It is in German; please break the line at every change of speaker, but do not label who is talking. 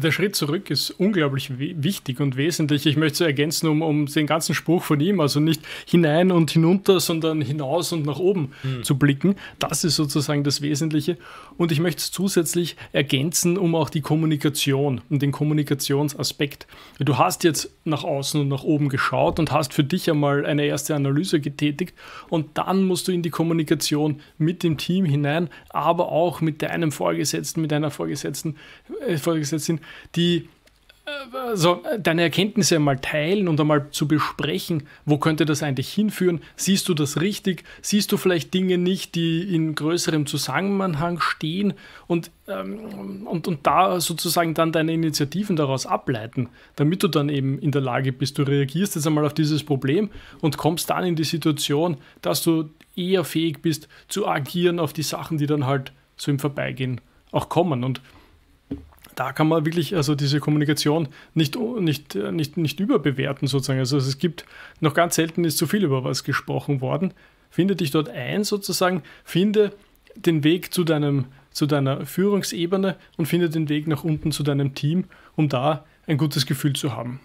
Der Schritt zurück ist unglaublich wichtig und wesentlich. Ich möchte es ergänzen um, um, den ganzen Spruch von ihm, also nicht hinein und hinunter, sondern hinaus und nach oben hm. zu blicken. Das ist sozusagen das Wesentliche. Und ich möchte es zusätzlich ergänzen um auch die Kommunikation und den Kommunikationsaspekt. Du hast jetzt nach außen und nach oben geschaut und hast für dich einmal eine erste Analyse getätigt und dann musst du in die Kommunikation mit dem Team hinein, aber auch mit deinem Vorgesetzten, mit deiner Vorgesetzten, äh, Vorgesetzten die
äh, so
deine Erkenntnisse einmal teilen und einmal zu besprechen, wo könnte das eigentlich hinführen? Siehst du das richtig? Siehst du vielleicht Dinge nicht, die in größerem Zusammenhang stehen und, ähm, und, und da sozusagen dann deine Initiativen daraus ableiten, damit du dann eben in der Lage bist, du reagierst jetzt einmal auf dieses Problem und kommst dann in die Situation, dass du eher fähig bist zu agieren auf die Sachen, die dann halt so im Vorbeigehen auch kommen und da kann man wirklich also diese Kommunikation nicht, nicht, nicht, nicht überbewerten sozusagen. Also es gibt, noch ganz selten ist zu viel über was gesprochen worden. Finde dich dort ein sozusagen, finde den Weg zu, deinem, zu deiner Führungsebene und finde
den Weg nach unten zu deinem Team, um da ein gutes Gefühl zu haben.